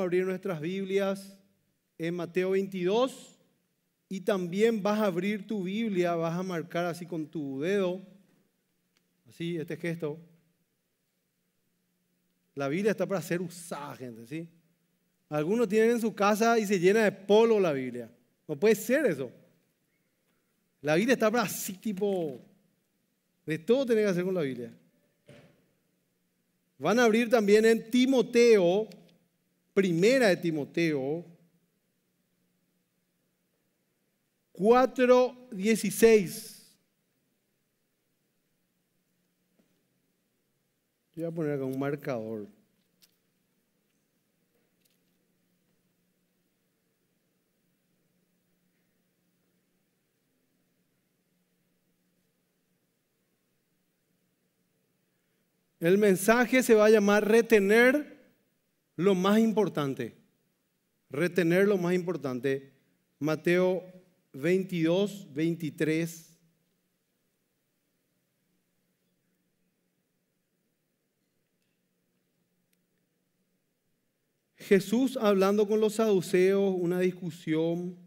a abrir nuestras Biblias en Mateo 22 y también vas a abrir tu Biblia, vas a marcar así con tu dedo, así, este gesto. La Biblia está para ser usada, gente, ¿sí? Algunos tienen en su casa y se llena de polo la Biblia. No puede ser eso. La Biblia está para así, tipo, de todo tiene que hacer con la Biblia. Van a abrir también en Timoteo Primera de Timoteo 4.16. Voy a poner acá un marcador. El mensaje se va a llamar retener lo más importante, retener lo más importante, Mateo 22, 23. Jesús hablando con los saduceos, una discusión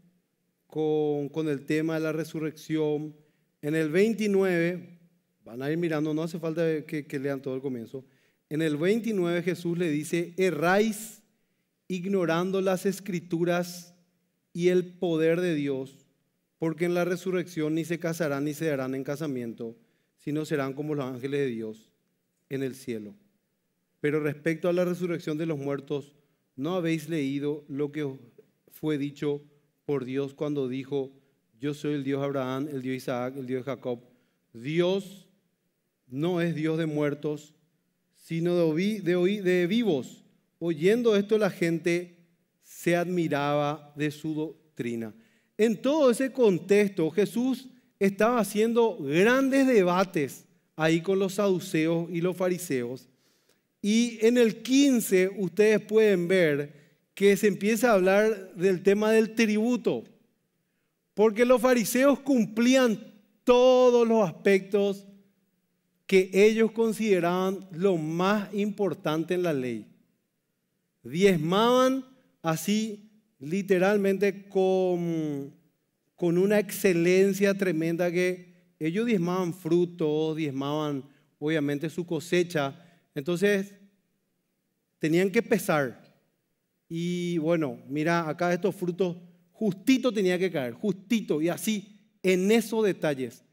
con, el tema de la resurrección. En el 29, van a ir mirando, no hace falta que lean todo el comienzo. En el 29 Jesús le dice, erráis ignorando las escrituras y el poder de Dios, porque en la resurrección ni se casarán ni se darán en casamiento, sino serán como los ángeles de Dios en el cielo. Pero respecto a la resurrección de los muertos, ¿no habéis leído lo que fue dicho por Dios cuando dijo, yo soy el Dios Abraham, el Dios Isaac, el Dios Jacob? Dios no es Dios de muertos, sino de, vivos. Oyendo esto la gente se admiraba de su doctrina. En todo ese contexto Jesús estaba haciendo grandes debates ahí con los saduceos y los fariseos. Y en el 15 ustedes pueden ver que se empieza a hablar del tema del tributo, porque los fariseos cumplían todos los aspectos que ellos consideraban lo más importante en la ley. Diezmaban así literalmente con, con una excelencia tremenda que ellos diezmaban frutos, diezmaban obviamente su cosecha. Entonces tenían que pesar. Y bueno, mira, acá estos frutos justito tenía que caer, justito, y así, en esos detalles.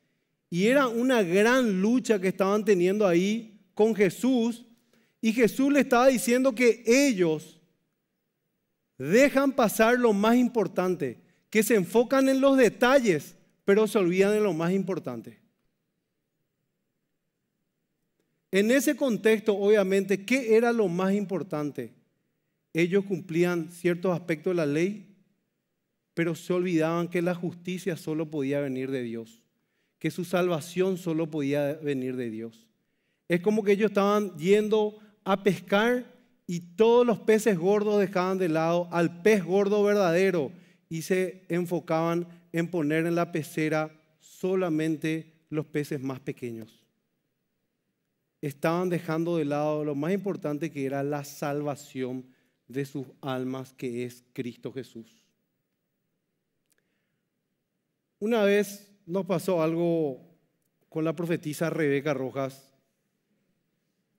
Y era una gran lucha que estaban teniendo ahí con Jesús. Y Jesús le estaba diciendo que ellos dejan pasar lo más importante, que se enfocan en los detalles, pero se olvidan de lo más importante. En ese contexto, obviamente, ¿qué era lo más importante? Ellos cumplían ciertos aspectos de la ley, pero se olvidaban que la justicia solo podía venir de Dios que su salvación solo podía venir de Dios. Es como que ellos estaban yendo a pescar y todos los peces gordos dejaban de lado al pez gordo verdadero y se enfocaban en poner en la pecera solamente los peces más pequeños. Estaban dejando de lado lo más importante que era la salvación de sus almas, que es Cristo Jesús. Una vez nos pasó algo con la profetisa Rebeca Rojas.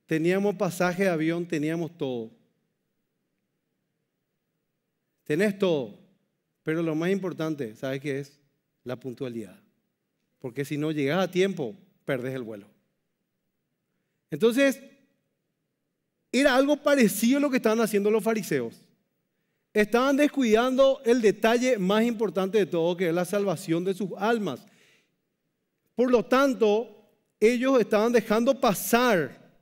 Teníamos pasaje de avión, teníamos todo. Tenés todo, pero lo más importante, ¿sabes qué es? La puntualidad. Porque si no llegas a tiempo, perdes el vuelo. Entonces, era algo parecido a lo que estaban haciendo los fariseos. Estaban descuidando el detalle más importante de todo, que es la salvación de sus almas. Por lo tanto, ellos estaban dejando pasar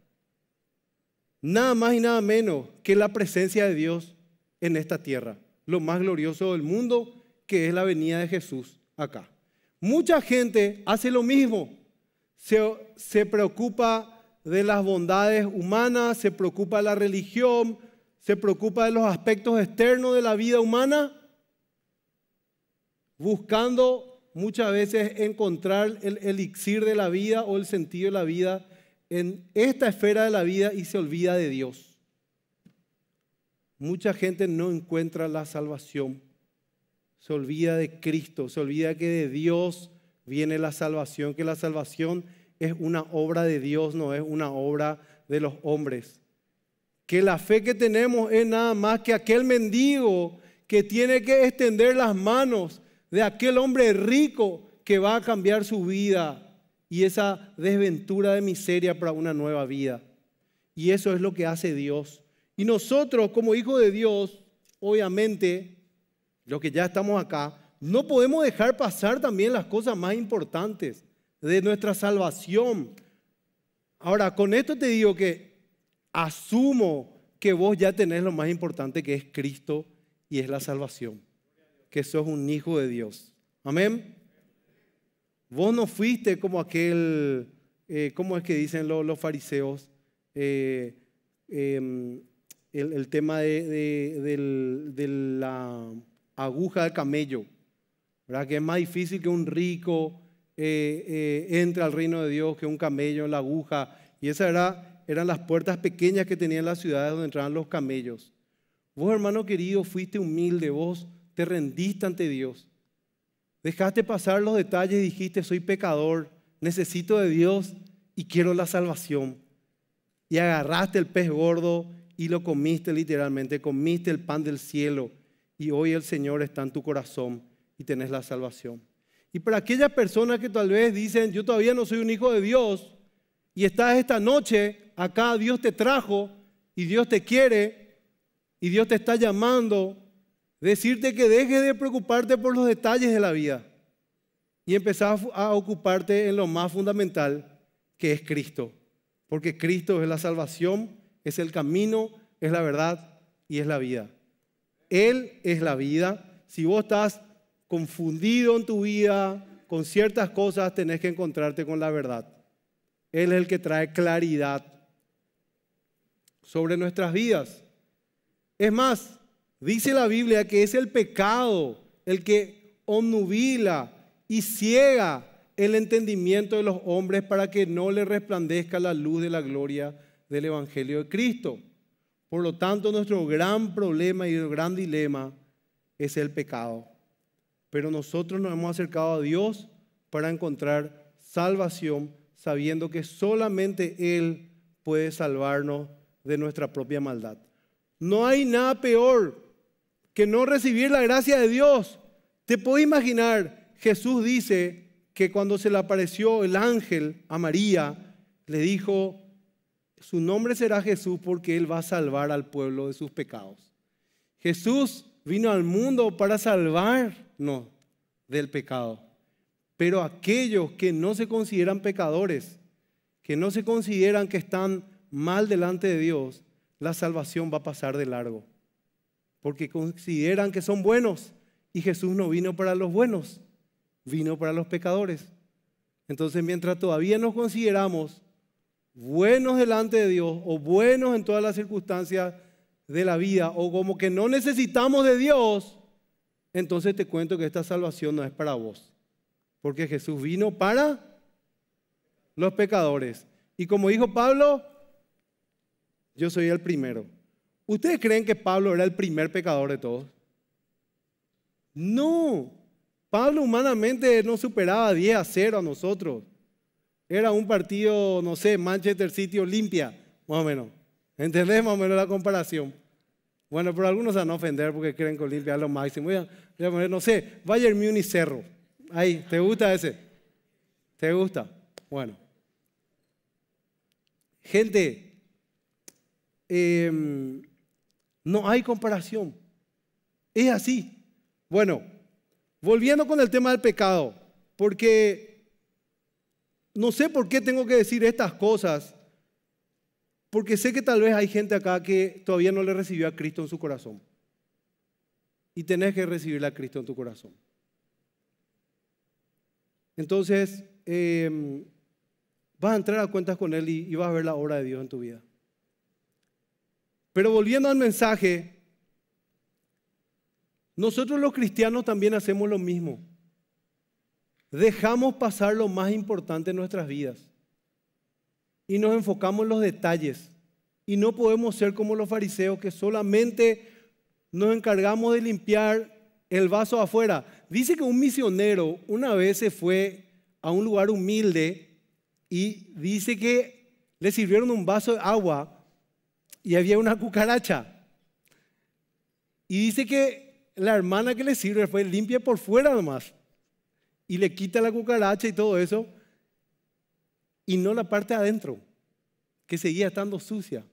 nada más y nada menos que la presencia de Dios en esta tierra, lo más glorioso del mundo, que es la venida de Jesús acá. Mucha gente hace lo mismo, se, se preocupa de las bondades humanas, se preocupa de la religión, se preocupa de los aspectos externos de la vida humana, buscando muchas veces encontrar el elixir de la vida o el sentido de la vida en esta esfera de la vida y se olvida de Dios. Mucha gente no encuentra la salvación, se olvida de Cristo, se olvida que de Dios viene la salvación, que la salvación es una obra de Dios, no es una obra de los hombres. Que la fe que tenemos es nada más que aquel mendigo que tiene que extender las manos de aquel hombre rico que va a cambiar su vida y esa desventura de miseria para una nueva vida. Y eso es lo que hace Dios. Y nosotros como hijos de Dios, obviamente, los que ya estamos acá, no podemos dejar pasar también las cosas más importantes de nuestra salvación. Ahora, con esto te digo que asumo que vos ya tenés lo más importante que es Cristo y es la salvación que sos un hijo de Dios. Amén. Vos no fuiste como aquel, eh, ¿cómo es que dicen los, fariseos? Eh, em, el, tema de, la aguja del camello, ¿verdad? Que es más difícil que un rico eh, entre al reino de Dios que un camello en la aguja. Y esas era, eran las puertas pequeñas que tenían las ciudades donde entraban los camellos. Vos, hermano querido, fuiste humilde, vos te rendiste ante Dios. Dejaste pasar los detalles y dijiste, soy pecador, necesito de Dios y quiero la salvación. Y agarraste el pez gordo y lo comiste literalmente, comiste el pan del cielo y hoy el Señor está en tu corazón y tenés la salvación. Y para aquellas personas que tal vez dicen, yo todavía no soy un hijo de Dios y estás esta noche acá, Dios te trajo y Dios te quiere y Dios te está llamando Decirte que dejes de preocuparte por los detalles de la vida y empezás a ocuparte en lo más fundamental, que es Cristo. Porque Cristo es la salvación, es el camino, es la verdad y es la vida. Él es la vida. Si vos estás confundido en tu vida, con ciertas cosas, tenés que encontrarte con la verdad. Él es el que trae claridad sobre nuestras vidas. Es más, Dice la Biblia que es el pecado el que omnubila y ciega el entendimiento de los hombres para que no le resplandezca la luz de la gloria del Evangelio de Cristo. Por lo tanto, nuestro gran problema y el gran dilema es el pecado. Pero nosotros nos hemos acercado a Dios para encontrar salvación, sabiendo que solamente Él puede salvarnos de nuestra propia maldad. No hay nada peor que no recibir la gracia de Dios. Te puedo imaginar, Jesús dice que cuando se le apareció el ángel a María, le dijo, su nombre será Jesús porque él va a salvar al pueblo de sus pecados. Jesús vino al mundo para salvarnos del pecado. Pero aquellos que no se consideran pecadores, que no se consideran que están mal delante de Dios, la salvación va a pasar de largo porque consideran que son buenos. Y Jesús no vino para los buenos, vino para los pecadores. Entonces, mientras todavía nos consideramos buenos delante de Dios o buenos en todas las circunstancias de la vida o como que no necesitamos de Dios, entonces te cuento que esta salvación no es para vos. Porque Jesús vino para los pecadores. Y como dijo Pablo, yo soy el primero. ¿Ustedes creen que Pablo era el primer pecador de todos? No. Pablo humanamente no superaba 10 a 0 a nosotros. Era un partido, no sé, Manchester City Olimpia, más o menos. ¿Entendés más o menos la comparación? Bueno, pero algunos a no ofender porque creen que Olimpia es lo máximo. Voy no sé, Bayern Munich Cerro. Ahí, ¿te gusta ese? ¿Te gusta? Bueno. Gente, em, no hay comparación. Es así. Bueno, volviendo con el tema del pecado, porque no sé por qué tengo que decir estas cosas, porque sé que tal vez hay gente acá que todavía no le recibió a Cristo en su corazón. Y tenés que recibirle a Cristo en tu corazón. Entonces, em, vas a entrar a cuentas con Él y vas a ver la obra de Dios en tu vida. Pero volviendo al mensaje, nosotros los cristianos también hacemos lo mismo. Dejamos pasar lo más importante en nuestras vidas y nos enfocamos en los detalles. Y no podemos ser como los fariseos que solamente nos encargamos de limpiar el vaso afuera. Dice que un misionero una vez se fue a un lugar humilde y dice que le sirvieron un vaso de agua y había una cucaracha. Y dice que la hermana que le sirve fue limpia por fuera nomás y le quita la cucaracha y todo eso y no la parte adentro, que seguía estando sucia.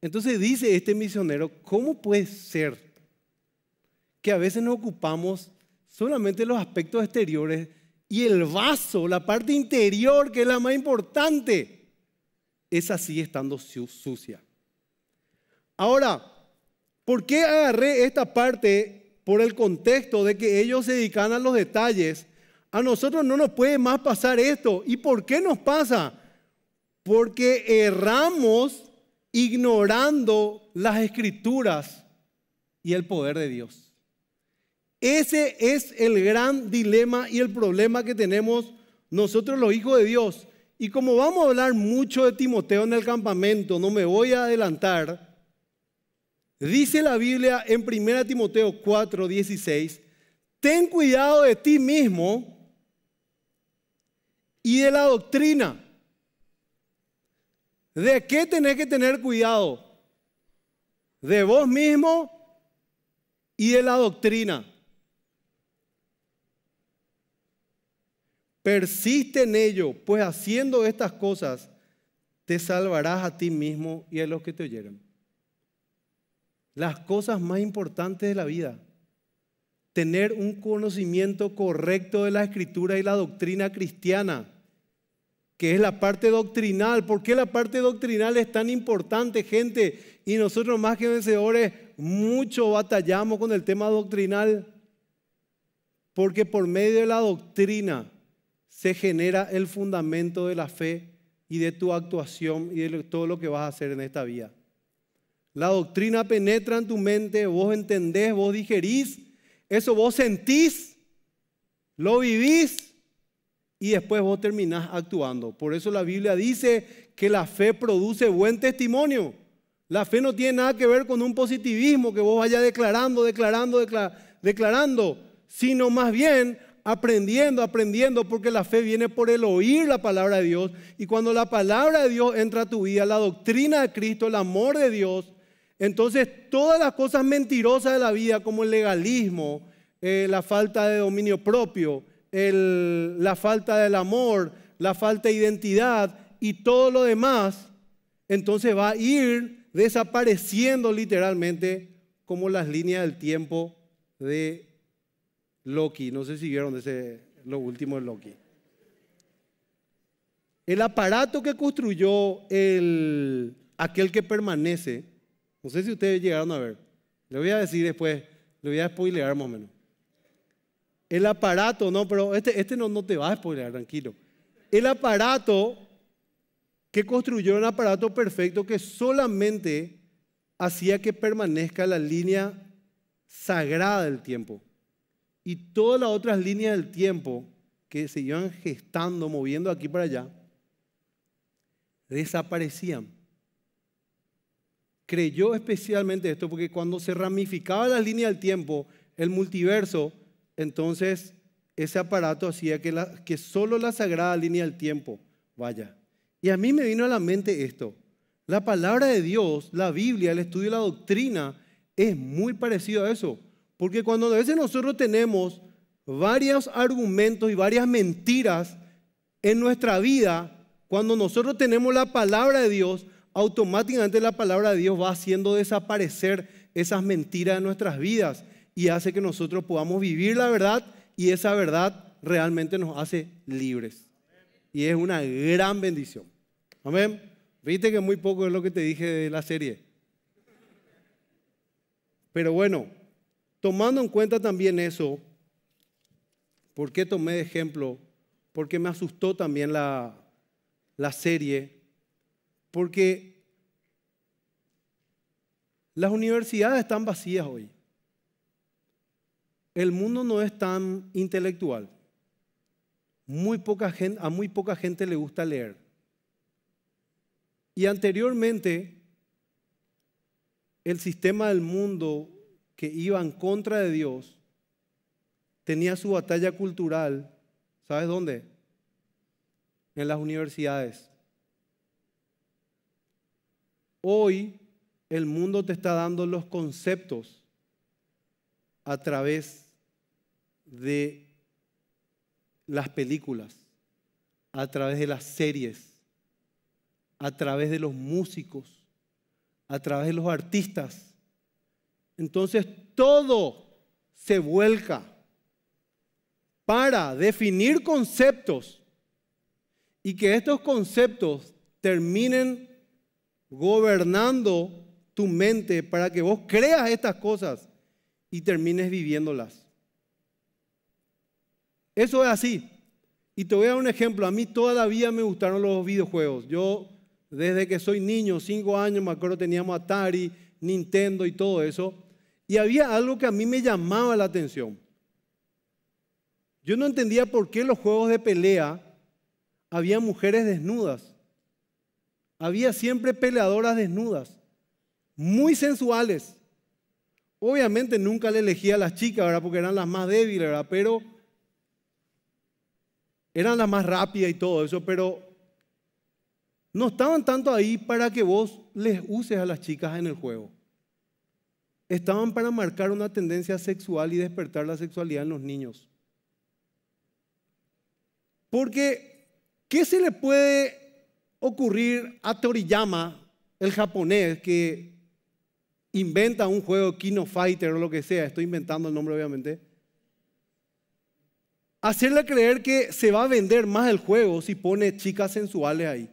Entonces dice este misionero, ¿cómo puede ser que a veces nos ocupamos solamente los aspectos exteriores y el vaso, la parte interior, que es la más importante, es así estando sucia? Ahora, ¿por qué agarré esta parte por el contexto de que ellos se dedican a los detalles? A nosotros no nos puede más pasar esto. ¿Y por qué nos pasa? Porque erramos ignorando las escrituras y el poder de Dios. Ese es el gran dilema y el problema que tenemos nosotros los hijos de Dios. Y como vamos a hablar mucho de Timoteo en el campamento, no me voy a adelantar, Dice la Biblia en 1 Timoteo 4, 16, ten cuidado de ti mismo y de la doctrina. ¿De qué tenés que tener cuidado? De vos mismo y de la doctrina. Persiste en ello, pues haciendo estas cosas te salvarás a ti mismo y a los que te oyeron las cosas más importantes de la vida. Tener un conocimiento correcto de la escritura y la doctrina cristiana, que es la parte doctrinal. ¿Por qué la parte doctrinal es tan importante, gente? Y nosotros más que vencedores, mucho batallamos con el tema doctrinal, porque por medio de la doctrina se genera el fundamento de la fe y de tu actuación y de todo lo que vas a hacer en esta vida. La doctrina penetra en tu mente, vos entendés, vos digerís, eso vos sentís, lo vivís y después vos terminás actuando. Por eso la Biblia dice que la fe produce buen testimonio. La fe no tiene nada que ver con un positivismo que vos vayas declarando, declarando, declarando, sino más bien aprendiendo, aprendiendo, porque la fe viene por el oír la palabra de Dios. Y cuando la palabra de Dios entra a tu vida, la doctrina de Cristo, el amor de Dios, entonces, todas las cosas mentirosas de la vida, como el legalismo, eh, la falta de dominio propio, la falta del amor, la falta de identidad y todo lo demás, entonces va a ir desapareciendo literalmente como las líneas del tiempo de Loki. No sé si vieron ese, lo último de Loki. El aparato que construyó el, aquel que permanece, no sé si ustedes llegaron a ver. Le voy a decir después, le voy a spoilear más o menos. El aparato, no, pero este, este no, no te va a spoilear, tranquilo. El aparato que construyó un aparato perfecto que solamente hacía que permanezca la línea sagrada del tiempo. Y todas las otras líneas del tiempo que se iban gestando, moviendo aquí para allá, desaparecían creyó especialmente esto porque cuando se ramificaba la línea del tiempo, el multiverso, entonces ese aparato hacía que, la, solo la sagrada línea del tiempo vaya. Y a mí me vino a la mente esto. La palabra de Dios, la Biblia, el estudio de la doctrina, es muy parecido a eso. Porque cuando a veces nosotros tenemos varios argumentos y varias mentiras en nuestra vida, cuando nosotros tenemos la palabra de Dios, automáticamente la palabra de Dios va haciendo desaparecer esas mentiras de nuestras vidas y hace que nosotros podamos vivir la verdad y esa verdad realmente nos hace libres. Y es una gran bendición. Amén. Viste que muy poco es lo que te dije de la serie. Pero bueno, tomando en cuenta también eso, ¿por qué tomé de ejemplo? Porque me asustó también la, la serie porque las universidades están vacías hoy. El mundo no es tan intelectual. Muy poca gente, a muy poca gente le gusta leer. Y anteriormente, el sistema del mundo que iba en contra de Dios tenía su batalla cultural, ¿sabes dónde? En las universidades. Hoy el mundo te está dando los conceptos a través de las películas, a través de las series, a través de los músicos, a través de los artistas. Entonces todo se vuelca para definir conceptos y que estos conceptos terminen gobernando tu mente para que vos creas estas cosas y termines viviéndolas. Eso es así. Y te voy a dar un ejemplo. A mí todavía me gustaron los videojuegos. Yo, desde que soy niño, cinco años, me acuerdo, teníamos Atari, Nintendo y todo eso. Y había algo que a mí me llamaba la atención. Yo no entendía por qué en los juegos de pelea había mujeres desnudas había siempre peleadoras desnudas, muy sensuales. Obviamente nunca le elegía a las chicas, ¿verdad? Porque eran las más débiles, Pero eran las más rápidas y todo eso, pero no estaban tanto ahí para que vos les uses a las chicas en el juego. Estaban para marcar una tendencia sexual y despertar la sexualidad en los niños. Porque, ¿qué se le puede ocurrir a Toriyama, el japonés, que inventa un juego Kino Fighter o lo que sea, estoy inventando el nombre obviamente, hacerle creer que se va a vender más el juego si pone chicas sensuales ahí.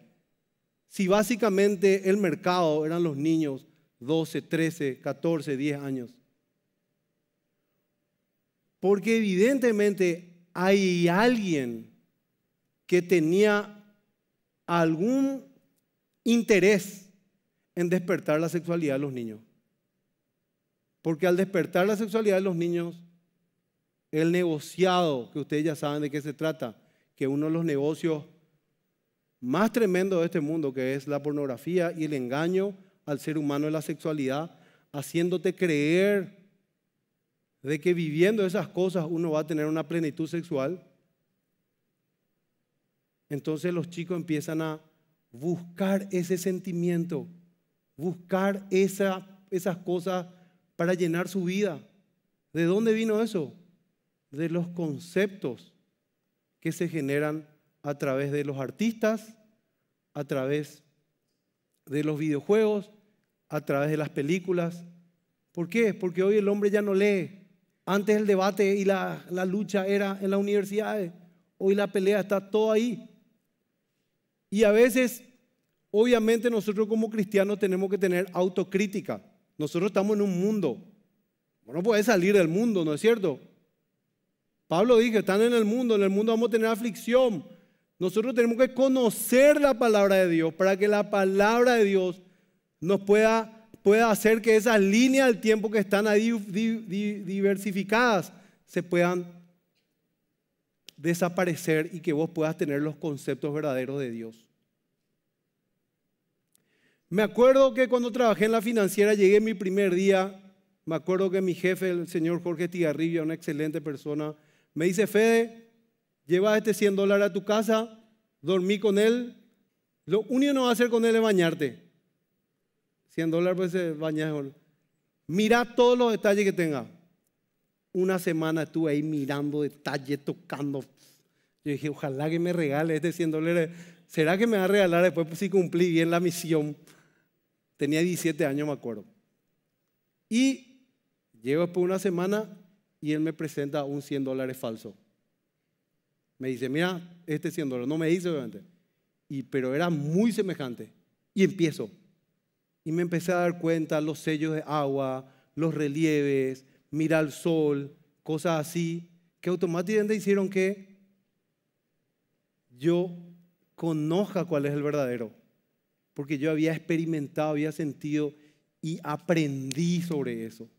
Si básicamente el mercado eran los niños 12, 13, 14, 10 años. Porque evidentemente hay alguien que tenía algún interés en despertar la sexualidad de los niños. Porque al despertar la sexualidad de los niños, el negociado, que ustedes ya saben de qué se trata, que uno de los negocios más tremendos de este mundo, que es la pornografía y el engaño al ser humano de la sexualidad, haciéndote creer de que viviendo esas cosas uno va a tener una plenitud sexual, entonces los chicos empiezan a buscar ese sentimiento, buscar esas cosas para llenar su vida. ¿De dónde vino eso? De los conceptos que se generan a través de los artistas, a través de los videojuegos, a través de las películas. ¿Por qué? Porque hoy el hombre ya no lee. Antes el debate y la, la lucha era en las universidades. Hoy la pelea está todo ahí. Y a veces, obviamente nosotros como cristianos tenemos que tener autocrítica. Nosotros estamos en un mundo. No puede salir del mundo, ¿no es cierto? Pablo dijo, están en el mundo, en el mundo vamos a tener aflicción. Nosotros tenemos que conocer la palabra de Dios para que la palabra de Dios nos pueda, pueda hacer que esas líneas del tiempo que están ahí diversificadas se puedan desaparecer y que vos puedas tener los conceptos verdaderos de Dios. Me acuerdo que cuando trabajé en la financiera llegué mi primer día, me acuerdo que mi jefe, el señor Jorge Tigarribia, una excelente persona, me dice, Fede, lleva este 100 dólares a tu casa, dormí con él, lo único que no va a hacer con él es bañarte. 100 dólares pues se eh, baña. Mira todos los detalles que tenga. Una semana estuve ahí mirando detalles, tocando. Yo dije, ojalá que me regale este 100 dólares. ¿Será que me va a regalar después pues, si cumplí bien la misión? Tenía 17 años, me acuerdo. Y llego después una semana y él me presenta un 100 dólares falso. Me dice, mira, este 100 dólares. No me dice, obviamente. Y, pero era muy semejante. Y empiezo. Y me empecé a dar cuenta los sellos de agua, los relieves, mira al sol, cosas así, que automáticamente hicieron que yo conozca cuál es el verdadero, porque yo había experimentado, había sentido y aprendí sobre eso.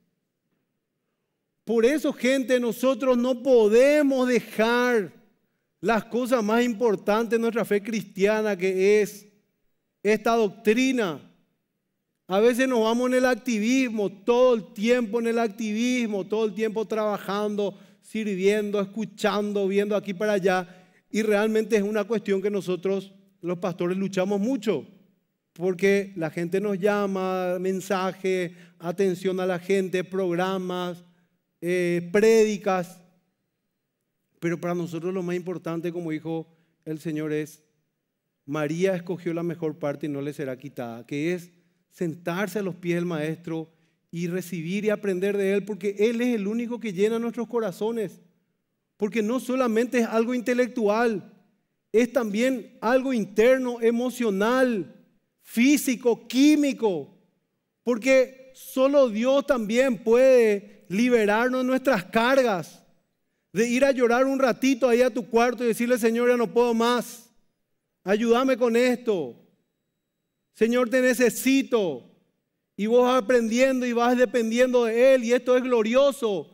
Por eso, gente, nosotros no podemos dejar las cosas más importantes de nuestra fe cristiana, que es esta doctrina a veces nos vamos en el activismo, todo el tiempo en el activismo, todo el tiempo trabajando, sirviendo, escuchando, viendo aquí para allá. Y realmente es una cuestión que nosotros, los pastores, luchamos mucho. Porque la gente nos llama, mensaje, atención a la gente, programas, eh, prédicas. Pero para nosotros lo más importante, como dijo el Señor, es María escogió la mejor parte y no le será quitada, que es sentarse a los pies del Maestro y recibir y aprender de Él, porque Él es el único que llena nuestros corazones. Porque no solamente es algo intelectual, es también algo interno, emocional, físico, químico. Porque solo Dios también puede liberarnos de nuestras cargas, de ir a llorar un ratito ahí a tu cuarto y decirle, Señor, ya no puedo más, ayúdame con esto, Señor, te necesito. Y vos vas aprendiendo y vas dependiendo de Él y esto es glorioso.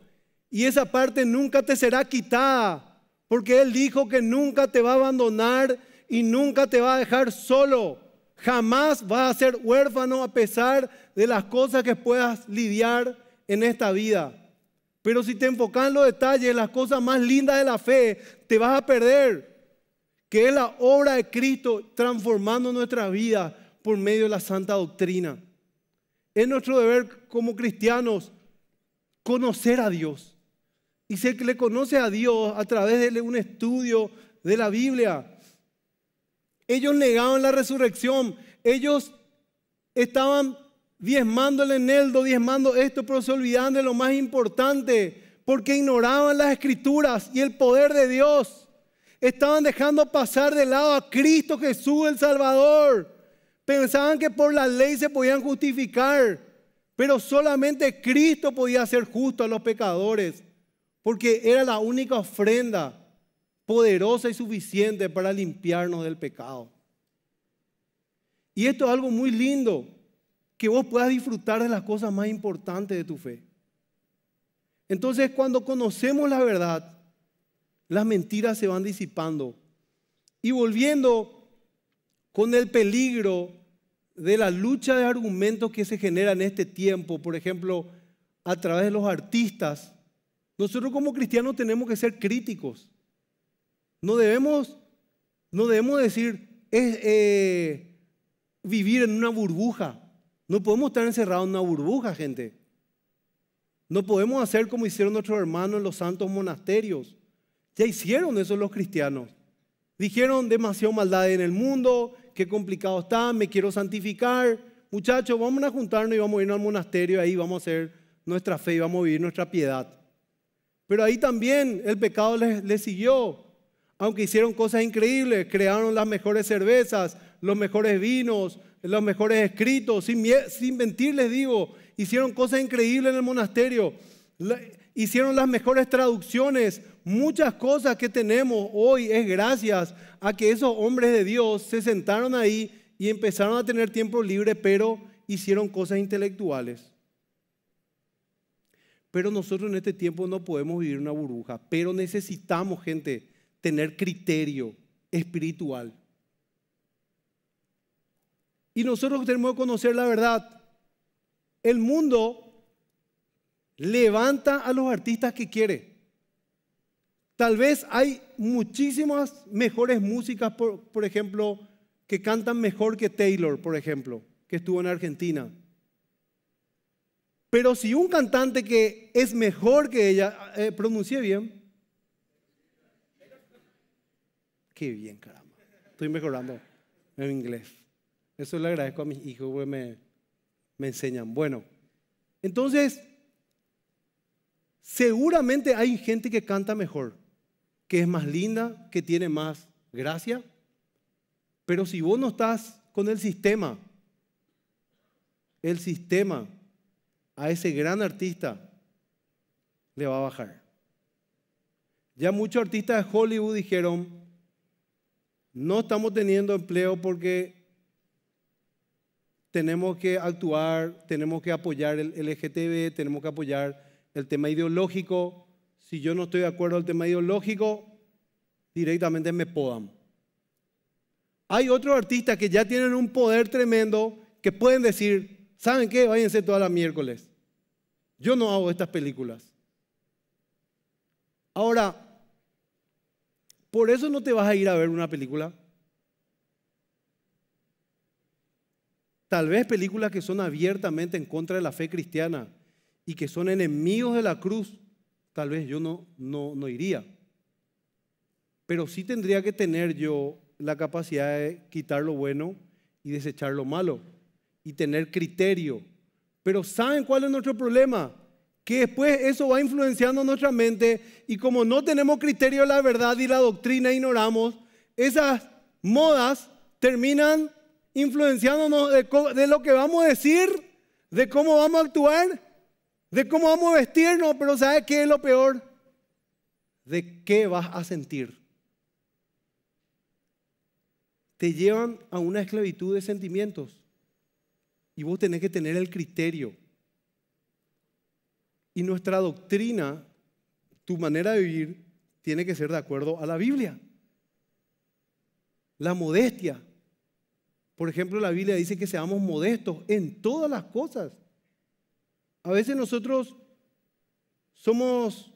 Y esa parte nunca te será quitada, porque Él dijo que nunca te va a abandonar y nunca te va a dejar solo. Jamás vas a ser huérfano a pesar de las cosas que puedas lidiar en esta vida. Pero si te enfocas en los detalles, las cosas más lindas de la fe, te vas a perder, que es la obra de Cristo transformando nuestra vida por medio de la santa doctrina. Es nuestro deber como cristianos conocer a Dios. Y se le conoce a Dios a través de un estudio de la Biblia. Ellos negaban la resurrección. Ellos estaban diezmando el eneldo, diezmando esto, pero se olvidaban de lo más importante, porque ignoraban las escrituras y el poder de Dios. Estaban dejando pasar de lado a Cristo Jesús el Salvador. Pensaban que por la ley se podían justificar, pero solamente Cristo podía ser justo a los pecadores, porque era la única ofrenda poderosa y suficiente para limpiarnos del pecado. Y esto es algo muy lindo, que vos puedas disfrutar de las cosas más importantes de tu fe. Entonces cuando conocemos la verdad, las mentiras se van disipando y volviendo con el peligro de la lucha de argumentos que se genera en este tiempo, por ejemplo, a través de los artistas, nosotros como cristianos tenemos que ser críticos. No debemos, no debemos decir, es eh, vivir en una burbuja. No podemos estar encerrados en una burbuja, gente. No podemos hacer como hicieron nuestros hermanos en los santos monasterios. Ya hicieron eso los cristianos. Dijeron demasiada maldad en el mundo, qué complicado está, me quiero santificar. Muchachos, vamos a juntarnos y vamos a irnos al monasterio, ahí vamos a hacer nuestra fe y vamos a vivir nuestra piedad. Pero ahí también el pecado les, siguió. Aunque hicieron cosas increíbles, crearon las mejores cervezas, los mejores vinos, los mejores escritos, sin, sin mentir les digo, hicieron cosas increíbles en el monasterio hicieron las mejores traducciones. Muchas cosas que tenemos hoy es gracias a que esos hombres de Dios se sentaron ahí y empezaron a tener tiempo libre, pero hicieron cosas intelectuales. Pero nosotros en este tiempo no podemos vivir una burbuja, pero necesitamos, gente, tener criterio espiritual. Y nosotros tenemos que conocer la verdad. El mundo Levanta a los artistas que quiere. Tal vez hay muchísimas mejores músicas, por, ejemplo, que cantan mejor que Taylor, por ejemplo, que estuvo en Argentina. Pero si un cantante que es mejor que ella, eh, pronuncié bien. Qué bien, caramba. Estoy mejorando en inglés. Eso le agradezco a mis hijos güey me enseñan. Bueno, entonces Seguramente hay gente que canta mejor, que es más linda, que tiene más gracia, pero si vos no estás con el sistema, el sistema a ese gran artista le va a bajar. Ya muchos artistas de Hollywood dijeron, no estamos teniendo empleo porque tenemos que actuar, tenemos que apoyar el LGTB, tenemos que apoyar el tema ideológico. Si yo no estoy de acuerdo al tema ideológico, directamente me podan. Hay otros artistas que ya tienen un poder tremendo que pueden decir, ¿saben qué? Váyanse todas las miércoles. Yo no hago estas películas. Ahora, por eso no te vas a ir a ver una película. Tal vez películas que son abiertamente en contra de la fe cristiana y que son enemigos de la cruz, tal vez yo no, no, no iría. Pero sí tendría que tener yo la capacidad de quitar lo bueno y desechar lo malo y tener criterio. Pero ¿saben cuál es nuestro problema? Que después eso va influenciando nuestra mente y como no tenemos criterio la verdad y la doctrina e ignoramos, esas modas terminan influenciándonos de, de lo que vamos a decir, de cómo vamos a actuar de cómo vamos a vestirnos, pero ¿sabes qué es lo peor? De qué vas a sentir. Te llevan a una esclavitud de sentimientos. Y vos tenés que tener el criterio. Y nuestra doctrina, tu manera de vivir, tiene que ser de acuerdo a la Biblia. La modestia. Por ejemplo, la Biblia dice que seamos modestos en todas las cosas. A veces nosotros somos,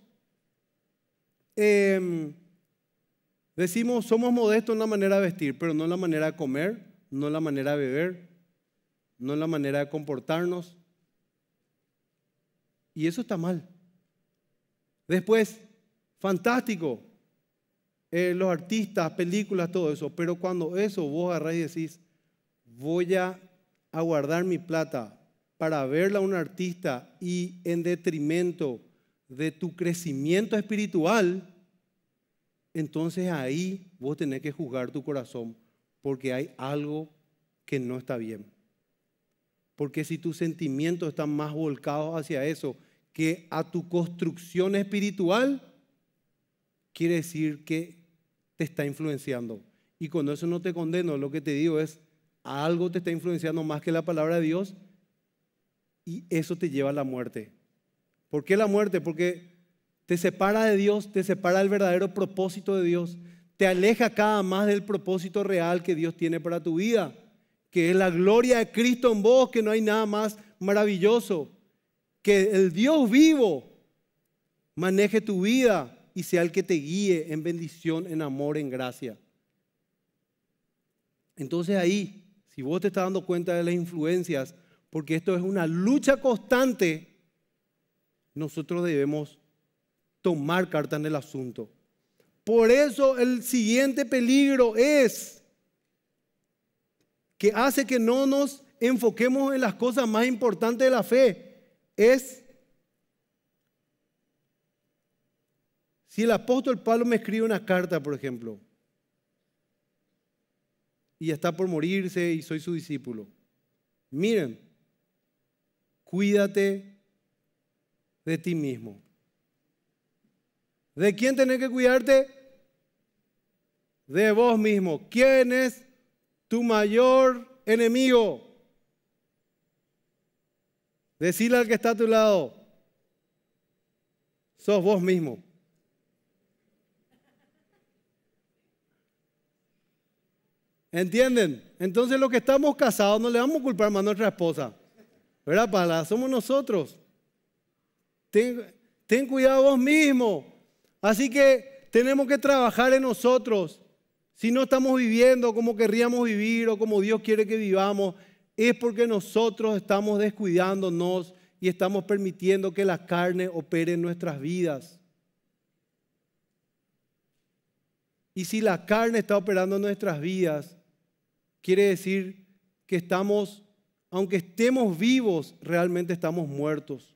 em, decimos, somos modestos en la manera de vestir, pero no en la manera de comer, no en la manera de beber, no en la manera de comportarnos. Y eso está mal. Después, fantástico, eh, los artistas, películas, todo eso. Pero cuando eso vos agarrás y decís, voy a guardar mi plata, para verla a un artista y en detrimento de tu crecimiento espiritual, entonces ahí vos tenés que juzgar tu corazón porque hay algo que no está bien. Porque si tus sentimientos están más volcados hacia eso que a tu construcción espiritual, quiere decir que te está influenciando. Y con eso no te condeno, lo que te digo es, algo te está influenciando más que la palabra de Dios y eso te lleva a la muerte. ¿Por qué la muerte? Porque te separa de Dios, te separa del verdadero propósito de Dios, te aleja cada más del propósito real que Dios tiene para tu vida, que es la gloria de Cristo en vos, que no hay nada más maravilloso, que el Dios vivo maneje tu vida y sea el que te guíe en bendición, en amor, en gracia. Entonces ahí, si vos te estás dando cuenta de las influencias, porque esto es una lucha constante, nosotros debemos tomar carta en el asunto. Por eso el siguiente peligro es que hace que no nos enfoquemos en las cosas más importantes de la fe. Es, si el apóstol Pablo me escribe una carta, por ejemplo, y está por morirse y soy su discípulo, miren, cuídate de ti mismo. ¿De quién tenés que cuidarte? De vos mismo. ¿Quién es tu mayor enemigo? Decirle al que está a tu lado, sos vos mismo. ¿Entienden? Entonces los que estamos casados no le vamos a culpar más a nuestra esposa. ¿Verdad? Pala? Somos nosotros. Ten, cuidado vos mismo. Así que tenemos que trabajar en nosotros. Si no estamos viviendo como querríamos vivir o como Dios quiere que vivamos, es porque nosotros estamos descuidándonos y estamos permitiendo que la carne opere en nuestras vidas. Y si la carne está operando en nuestras vidas, quiere decir que estamos aunque estemos vivos, realmente estamos muertos.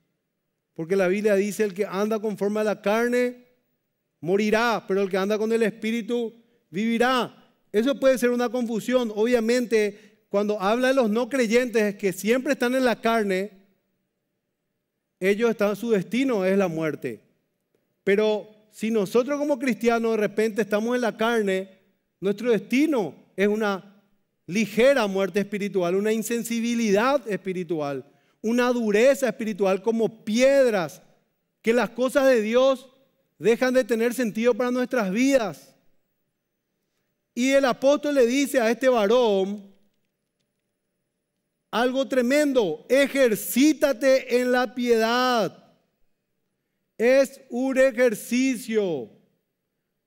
Porque la Biblia dice, el que anda conforme a la carne, morirá, pero el que anda con el Espíritu, vivirá. Eso puede ser una confusión. Obviamente, cuando habla de los no creyentes que siempre están en la carne, ellos están, su destino es la muerte. Pero si nosotros como cristianos de repente estamos en la carne, nuestro destino es una ligera muerte espiritual, una insensibilidad espiritual, una dureza espiritual como piedras, que las cosas de Dios dejan de tener sentido para nuestras vidas. Y el apóstol le dice a este varón algo tremendo, ejercítate en la piedad. Es un ejercicio,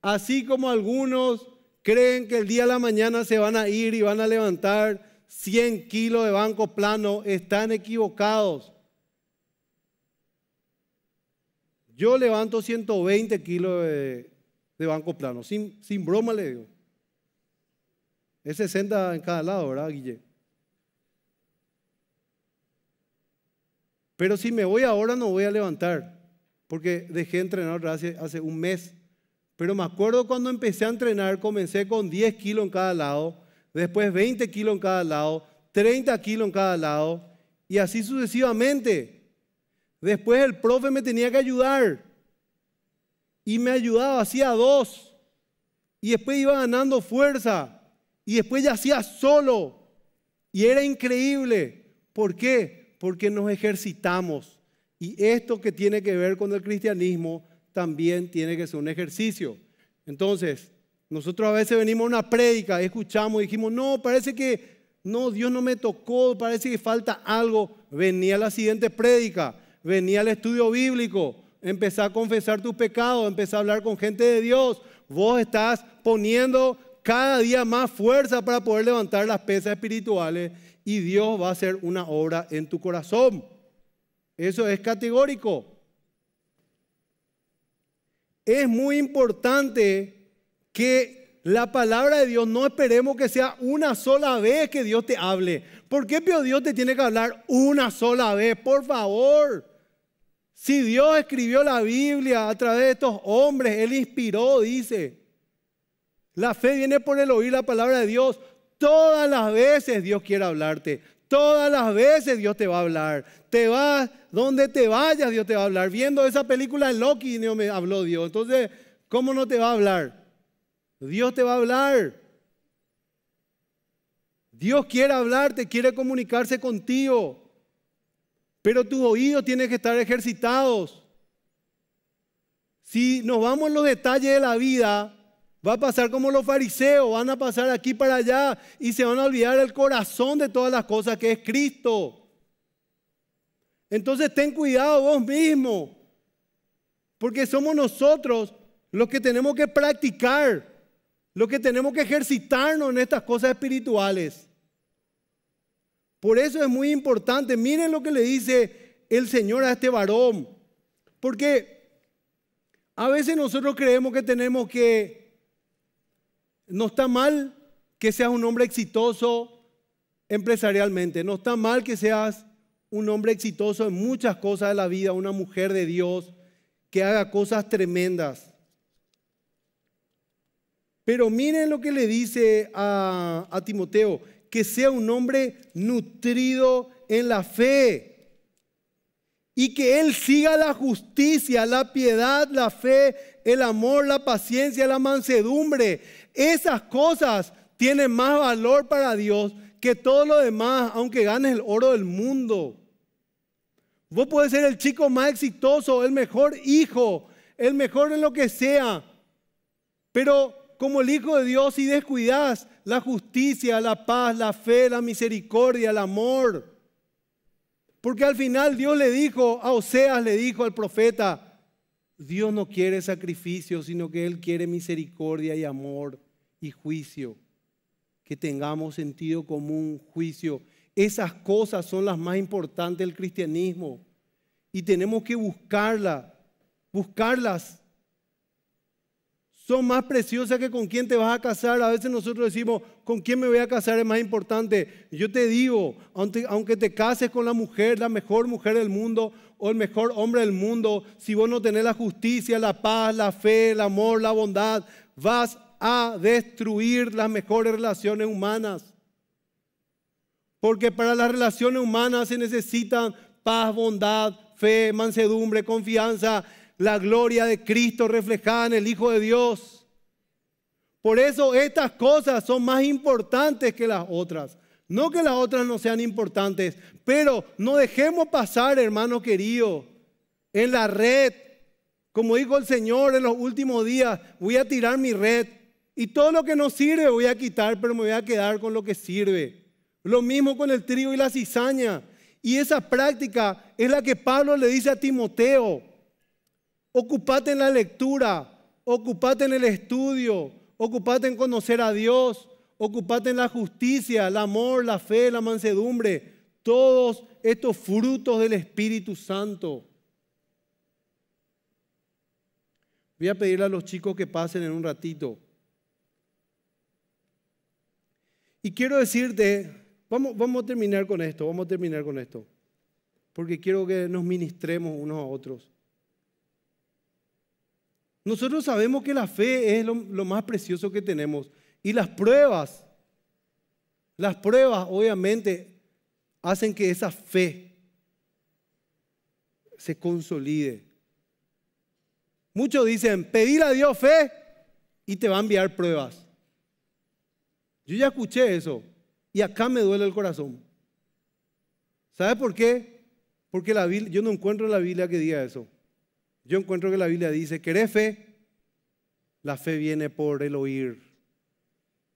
así como algunos creen que el día de la mañana se van a ir y van a levantar 100 kilos de banco plano, están equivocados. Yo levanto 120 kilos de, banco plano, sin, sin broma le digo. Es 60 en cada lado, ¿verdad, Guille? Pero si me voy ahora no voy a levantar, porque dejé de entrenar hace un mes. Pero me acuerdo cuando empecé a entrenar, comencé con 10 kilos en cada lado, después 20 kilos en cada lado, 30 kilos en cada lado, y así sucesivamente. Después el profe me tenía que ayudar, y me ayudaba, hacía dos, y después iba ganando fuerza, y después ya hacía solo, y era increíble. ¿Por qué? Porque nos ejercitamos. Y esto que tiene que ver con el cristianismo también tiene que ser un ejercicio. Entonces, nosotros a veces venimos a una prédica, escuchamos y dijimos, no, parece que no, Dios no me tocó, parece que falta algo. Venía la siguiente prédica, venía al estudio bíblico, empezá a confesar tus pecados, empezá a hablar con gente de Dios. Vos estás poniendo cada día más fuerza para poder levantar las pesas espirituales y Dios va a hacer una obra en tu corazón. Eso es categórico es muy importante que la palabra de Dios no esperemos que sea una sola vez que Dios te hable. ¿Por qué Dios te tiene que hablar una sola vez? Por favor. Si Dios escribió la Biblia a través de estos hombres, Él inspiró, dice. La fe viene por el oír la palabra de Dios. Todas las veces Dios quiere hablarte. Todas las veces Dios te va a hablar. Te vas, donde te vayas, Dios te va a hablar. Viendo esa película de Loki, Dios me habló Dios. Entonces, ¿cómo no te va a hablar? Dios te va a hablar. Dios quiere hablarte, quiere comunicarse contigo. Pero tus oídos tienen que estar ejercitados. Si nos vamos en los detalles de la vida, Va a pasar como los fariseos, van a pasar aquí para allá y se van a olvidar el corazón de todas las cosas que es Cristo. Entonces ten cuidado vos mismo, porque somos nosotros los que tenemos que practicar, los que tenemos que ejercitarnos en estas cosas espirituales. Por eso es muy importante, miren lo que le dice el Señor a este varón, porque a veces nosotros creemos que tenemos que no está mal que seas un hombre exitoso empresarialmente, no está mal que seas un hombre exitoso en muchas cosas de la vida, una mujer de Dios que haga cosas tremendas. Pero miren lo que le dice a, Timoteo, que sea un hombre nutrido en la fe y que Él siga la justicia, la piedad, la fe, el amor, la paciencia, la mansedumbre. Esas cosas tienen más valor para Dios que todo lo demás, aunque ganes el oro del mundo. Vos podés ser el chico más exitoso, el mejor hijo, el mejor en lo que sea. Pero como el Hijo de Dios, si descuidas la justicia, la paz, la fe, la misericordia, el amor. Porque al final Dios le dijo, a Oseas le dijo al profeta, Dios no quiere sacrificio, sino que Él quiere misericordia y amor y juicio. Que tengamos sentido común, juicio. Esas cosas son las más importantes del cristianismo. Y tenemos que buscarlas, buscarlas. Son más preciosas que con quién te vas a casar. A veces nosotros decimos, ¿con quién me voy a casar? Es más importante. Yo te digo, aunque te cases con la mujer, la mejor mujer del mundo, o el mejor hombre del mundo, si vos no tenés la justicia, la paz, la fe, el amor, la bondad, vas a destruir las mejores relaciones humanas. Porque para las relaciones humanas se necesitan paz, bondad, fe, mansedumbre, confianza, la gloria de Cristo reflejada en el Hijo de Dios. Por eso estas cosas son más importantes que las otras. No que las otras no sean importantes, pero no dejemos pasar, hermano querido, en la red. Como dijo el Señor en los últimos días, voy a tirar mi red y todo lo que no sirve voy a quitar, pero me voy a quedar con lo que sirve. Lo mismo con el trigo y la cizaña. Y esa práctica es la que Pablo le dice a Timoteo. Ocupate en la lectura, ocupate en el estudio, ocupate en conocer a Dios, ocupate en la justicia, el amor, la fe, la mansedumbre, todos estos frutos del Espíritu Santo. Voy a pedirle a los chicos que pasen en un ratito. Y quiero decirte, vamos, vamos a terminar con esto, vamos a terminar con esto, porque quiero que nos ministremos unos a otros. Nosotros sabemos que la fe es lo, lo más precioso que tenemos y las pruebas, las pruebas obviamente hacen que esa fe se consolide. Muchos dicen, pedir a Dios fe y te va a enviar pruebas. Yo ya escuché eso y acá me duele el corazón. ¿Sabe por qué? Porque yo no encuentro en la Biblia que diga eso. Yo encuentro que la Biblia dice, ¿querés fe? La fe viene por el oír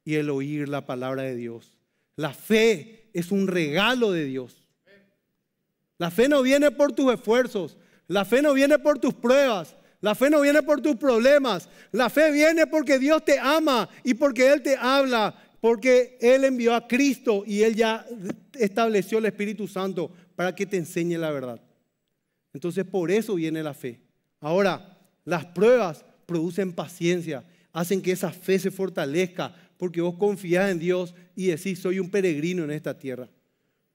y el oír la palabra de Dios. La fe es un regalo de Dios. La fe no viene por tus esfuerzos, la fe no viene por tus pruebas, la fe no viene por tus problemas, la fe viene porque Dios te ama y porque Él te habla porque Él envió a Cristo y Él ya estableció el Espíritu Santo para que te enseñe la verdad. Entonces por eso viene la fe. Ahora, las pruebas producen paciencia, hacen que esa fe se fortalezca, porque vos confías en Dios y decís, soy un peregrino en esta tierra.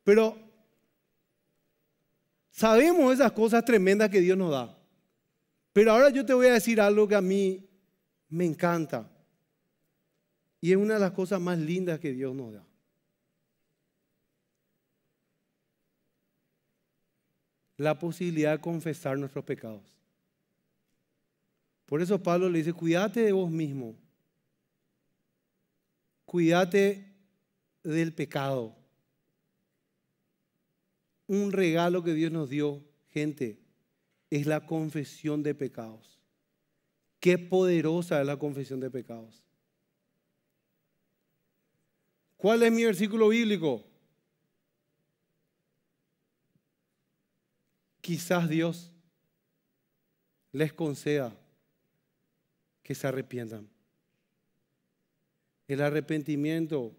Pero sabemos esas cosas tremendas que Dios nos da. Pero ahora yo te voy a decir algo que a mí me encanta. Y es una de las cosas más lindas que Dios nos da. La posibilidad de confesar nuestros pecados. Por eso Pablo le dice, cuídate de vos mismo. Cuídate del pecado. Un regalo que Dios nos dio, gente, es la confesión de pecados. Qué poderosa es la confesión de pecados. ¿Cuál es mi versículo bíblico? Quizás Dios les conceda que se arrepientan. El arrepentimiento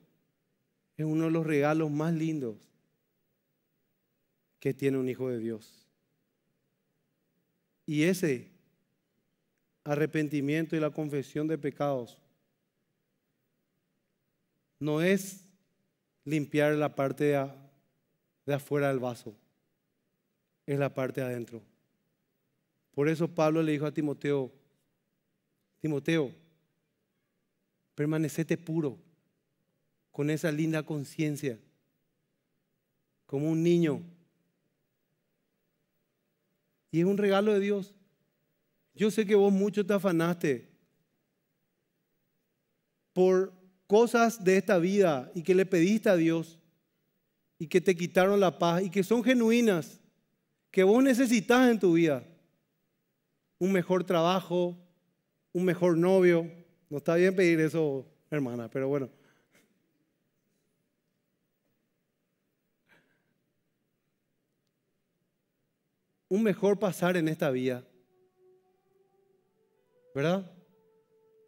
es uno de los regalos más lindos que tiene un hijo de Dios. Y ese arrepentimiento y la confesión de pecados no es limpiar la parte de, afuera del vaso, es la parte de adentro. Por eso Pablo le dijo a Timoteo, Timoteo, permanecete puro con esa linda conciencia, como un niño. Y es un regalo de Dios. Yo sé que vos mucho te afanaste por cosas de esta vida y que le pediste a Dios y que te quitaron la paz y que son genuinas, que vos necesitas en tu vida. Un mejor trabajo, un mejor novio. No está bien pedir eso, hermana, pero bueno. Un mejor pasar en esta vida. ¿Verdad?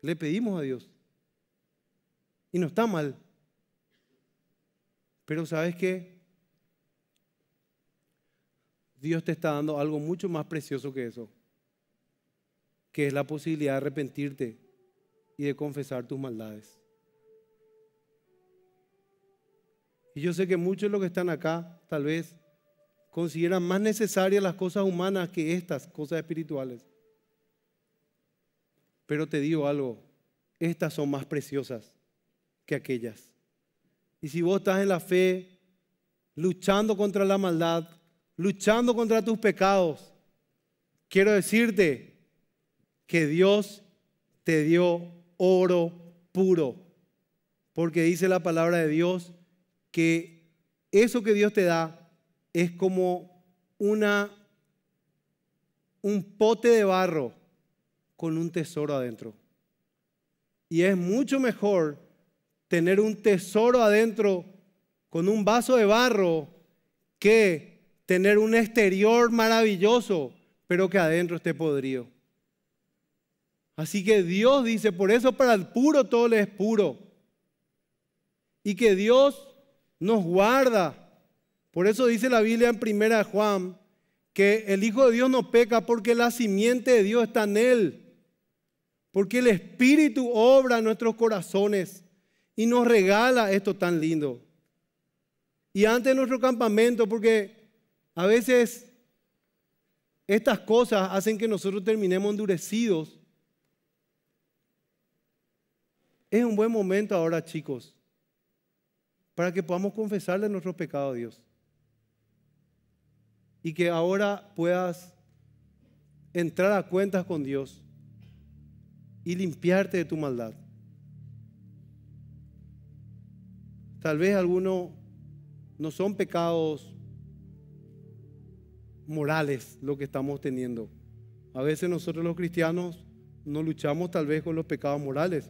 Le pedimos a Dios. Y no está mal. Pero sabes qué? Dios te está dando algo mucho más precioso que eso, que es la posibilidad de arrepentirte y de confesar tus maldades. Y yo sé que muchos de los que están acá, tal vez, consideran más necesarias las cosas humanas que estas cosas espirituales. Pero te digo algo, estas son más preciosas que aquellas. Y si vos estás en la fe, luchando contra la maldad, luchando contra tus pecados, quiero decirte que Dios te dio oro puro, porque dice la palabra de Dios que eso que Dios te da es como una un pote de barro con un tesoro adentro. Y es mucho mejor tener un tesoro adentro con un vaso de barro que tener un exterior maravilloso, pero que adentro esté podrido. Así que Dios dice, por eso para el puro todo le es puro. Y que Dios nos guarda. Por eso dice la Biblia en primera Juan que el Hijo de Dios no peca porque la simiente de Dios está en él. Porque el Espíritu obra en nuestros corazones y nos regala esto tan lindo. Y antes de nuestro campamento, porque a veces estas cosas hacen que nosotros terminemos endurecidos. Es un buen momento ahora, chicos, para que podamos confesarle nuestro pecado a Dios. Y que ahora puedas entrar a cuentas con Dios y limpiarte de tu maldad. Tal vez algunos no son pecados morales lo que estamos teniendo. A veces nosotros los cristianos no luchamos tal vez con los pecados morales.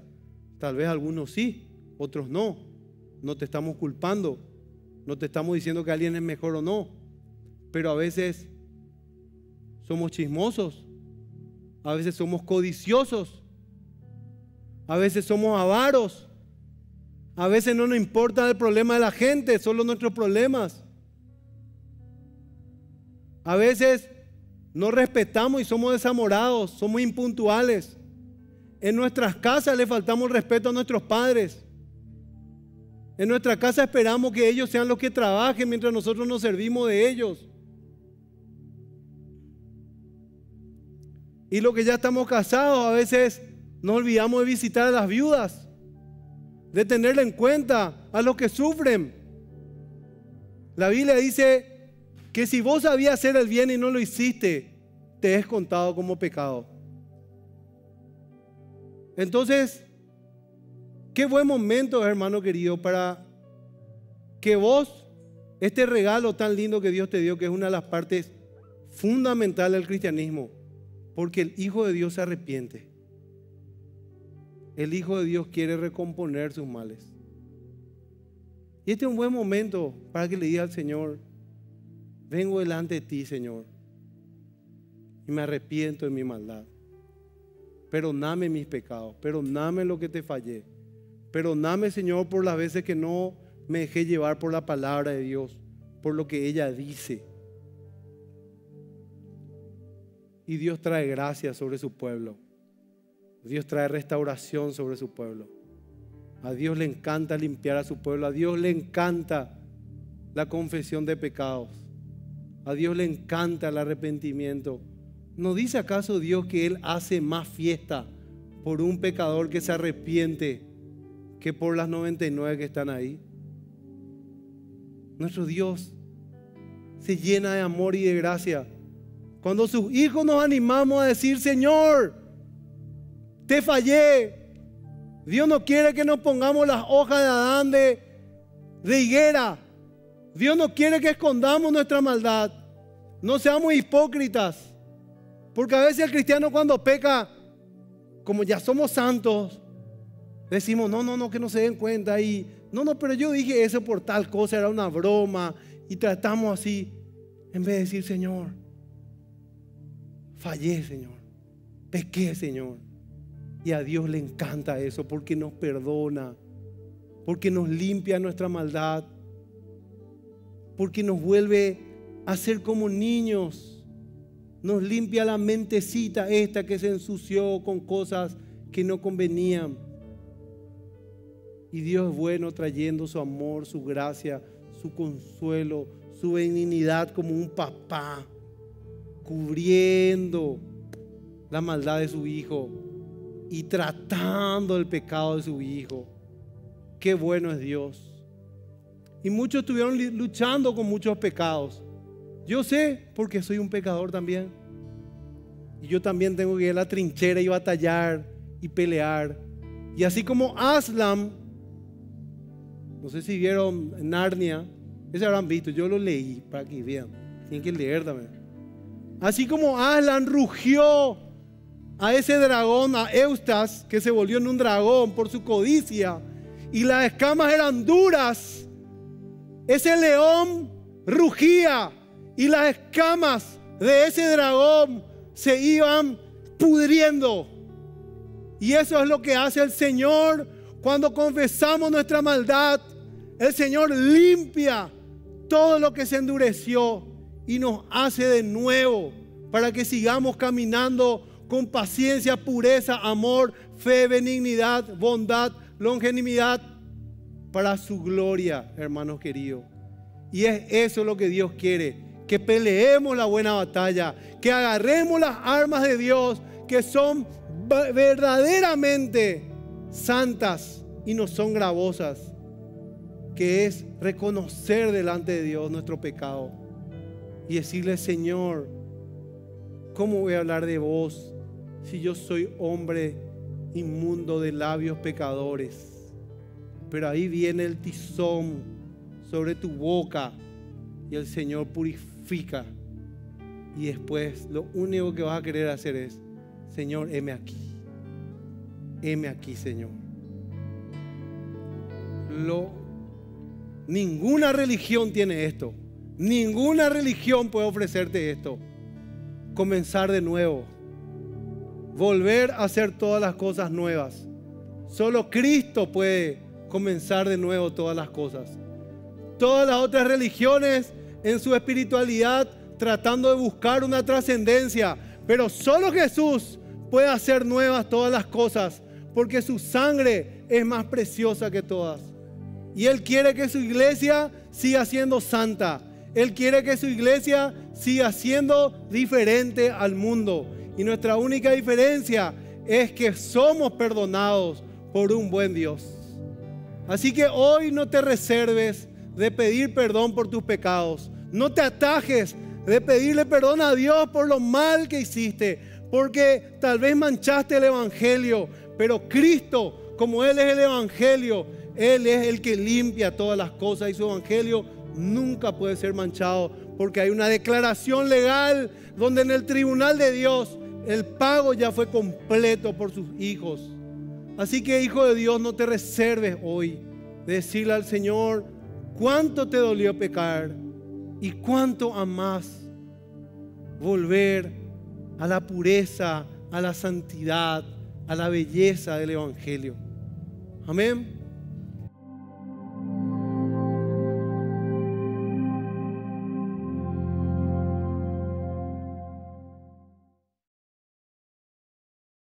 Tal vez algunos sí, otros no. No te estamos culpando. No te estamos diciendo que alguien es mejor o no. Pero a veces somos chismosos. A veces somos codiciosos. A veces somos avaros. A veces no nos importa el problema de la gente, solo nuestros problemas. A veces no respetamos y somos desamorados, somos impuntuales. En nuestras casas le faltamos respeto a nuestros padres. En nuestra casa esperamos que ellos sean los que trabajen mientras nosotros nos servimos de ellos. Y lo que ya estamos casados, a veces nos olvidamos de visitar a las viudas de tener en cuenta a los que sufren. La Biblia dice que si vos sabías hacer el bien y no lo hiciste, te es contado como pecado. Entonces, qué buen momento, hermano querido, para que vos, este regalo tan lindo que Dios te dio, que es una de las partes fundamentales del cristianismo, porque el Hijo de Dios se arrepiente. El Hijo de Dios quiere recomponer sus males. Y este es un buen momento para que le diga al Señor, vengo delante de ti, Señor, y me arrepiento de mi maldad. Perdóname mis pecados, perdóname lo que te fallé. Perdóname, Señor, por las veces que no me dejé llevar por la palabra de Dios, por lo que ella dice. Y Dios trae gracia sobre su pueblo. Dios trae restauración sobre su pueblo. A Dios le encanta limpiar a su pueblo. A Dios le encanta la confesión de pecados. A Dios le encanta el arrepentimiento. ¿No dice acaso Dios que Él hace más fiesta por un pecador que se arrepiente que por las 99 que están ahí? Nuestro Dios se llena de amor y de gracia. Cuando sus hijos nos animamos a decir, Señor, te fallé. Dios no quiere que nos pongamos las hojas de Adán de, higuera. Dios no quiere que escondamos nuestra maldad. No seamos hipócritas. Porque a veces el cristiano cuando peca, como ya somos santos, decimos, no, no, no, que no se den cuenta. Y no, no, pero yo dije eso por tal cosa, era una broma. Y tratamos así, en vez de decir, Señor, fallé, Señor. Pequé, Señor. Y a Dios le encanta eso porque nos perdona, porque nos limpia nuestra maldad, porque nos vuelve a ser como niños, nos limpia la mentecita esta que se ensució con cosas que no convenían. Y Dios es bueno trayendo su amor, su gracia, su consuelo, su benignidad como un papá, cubriendo la maldad de su hijo y tratando el pecado de su hijo. Qué bueno es Dios. Y muchos estuvieron luchando con muchos pecados. Yo sé porque soy un pecador también. Y yo también tengo que ir a la trinchera y batallar y pelear. Y así como Aslam, no sé si vieron Narnia, ese habrán visto, yo lo leí para que vean. Tienen que leer también. Así como Aslan rugió a ese dragón, a Eustas, que se volvió en un dragón por su codicia, y las escamas eran duras. Ese león rugía y las escamas de ese dragón se iban pudriendo. Y eso es lo que hace el Señor cuando confesamos nuestra maldad. El Señor limpia todo lo que se endureció y nos hace de nuevo para que sigamos caminando con paciencia, pureza, amor, fe, benignidad, bondad, longanimidad para su gloria, hermanos queridos. Y es eso lo que Dios quiere, que peleemos la buena batalla, que agarremos las armas de Dios, que son verdaderamente santas y no son gravosas, que es reconocer delante de Dios nuestro pecado y decirle, Señor, ¿cómo voy a hablar de vos si yo soy hombre inmundo de labios pecadores? Pero ahí viene el tizón sobre tu boca y el Señor purifica. Y después lo único que vas a querer hacer es, Señor, heme aquí. Heme aquí, Señor. Lo, ninguna religión tiene esto. Ninguna religión puede ofrecerte esto. Comenzar de nuevo volver a hacer todas las cosas nuevas. Solo Cristo puede comenzar de nuevo todas las cosas. Todas las otras religiones en su espiritualidad tratando de buscar una trascendencia, pero solo Jesús puede hacer nuevas todas las cosas, porque su sangre es más preciosa que todas. Y Él quiere que su iglesia siga siendo santa. Él quiere que su iglesia siga siendo diferente al mundo. Y nuestra única diferencia es que somos perdonados por un buen Dios. Así que hoy no te reserves de pedir perdón por tus pecados. No te atajes de pedirle perdón a Dios por lo mal que hiciste, porque tal vez manchaste el Evangelio, pero Cristo, como Él es el Evangelio, Él es el que limpia todas las cosas y su Evangelio nunca puede ser manchado, porque hay una declaración legal donde en el tribunal de Dios el pago ya fue completo por sus hijos. Así que, hijo de Dios, no te reserves hoy decirle al Señor cuánto te dolió pecar y cuánto amás volver a la pureza, a la santidad, a la belleza del Evangelio. Amén.